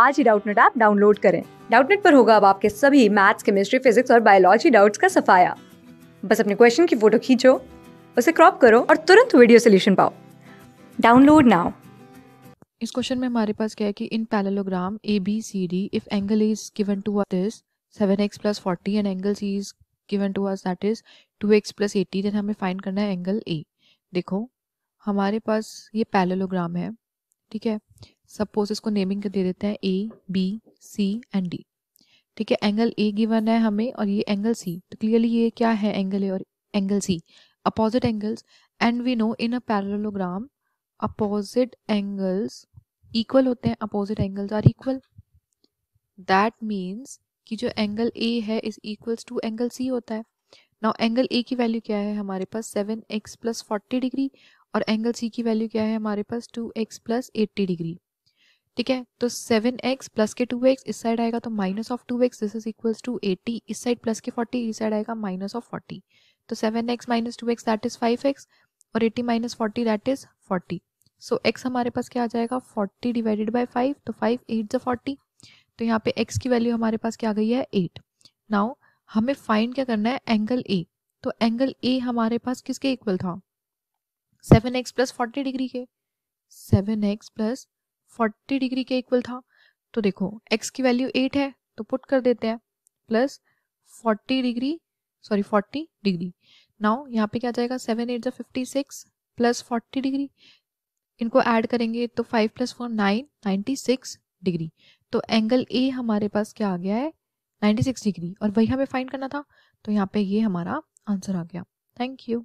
आज ही Doubtnut app download करें डाउटनेट पर होगा अब आपके सभी मैथ्स केमिस्ट्री फिजिक्स और बायोलॉजी डाउट्स का सफाया बस अपने क्वेश्चन की फोटो खींचो उसे क्रॉप करो और तुरंत वीडियो सोल्यूशन पाओ डाउनलोड नाउ इस क्वेश्चन में हमारे पास क्या है कि in parallelogram A B C D if angle is given to this 7x plus 40 and angle C is given to us that is 2x plus 80 then हमें find करना है एंगल ए देखो हमारे पास ये पैरेललोग्राम है ठीक है सपोज इसको नेमिंग दे देते हैं A B C and D ठीक है एंगल ए गिवन है हमें और ये एंगल सी तो क्लियरली ये क्या है एंगल ए और angle C opposite angles and we know in a parallelogram opposite angles equal होते हैं opposite angles are equal that means कि जो एंगल ए है is equals to angle C होता है नाउ एंगल ए की value क्या है हमारे पास seven x plus forty degree और एंगल सी की वैल्यू क्या है हमारे पास two x plus eighty degree ठीक है तो सेवन एक्स प्लस के टू एक्स इस साइड आएगा तो minus of two x this is equal to eighty इस साइड प्लस के फोर्टी इस साइड आएगा माइनस ऑफ फोर्टी तो seven x minus two x that is five x और eighty minus forty that is forty so x हमारे पास क्या आ जाएगा फोर्टी डिवाइडेड बाई फाइव तो फाइव एट जो फोर्टी तो यहाँ पे एक्स की वैल्यू हमारे पास क्या आ गई है एट नाउ हमें फाइंड क्या करना है एंगल ए तो एंगल ए हमारे पास किसके इक्वल था seven x plus forty degree के seven x plus forty degree के इक्वल था तो देखो x की वैल्यू एट है तो पुट कर देते हैं plus forty degree sorry forty degree now यहाँ पे क्या जाएगा सेवन एट जो fifty six plus forty degree इनको ऐड करेंगे तो five plus four nine ninety six degree तो एंगल ए हमारे पास क्या आ गया है नाइन्टी सिक्स डिग्री और वही हमें फाइंड करना था तो यहाँ पे ये हमारा आंसर आ गया थैंक यू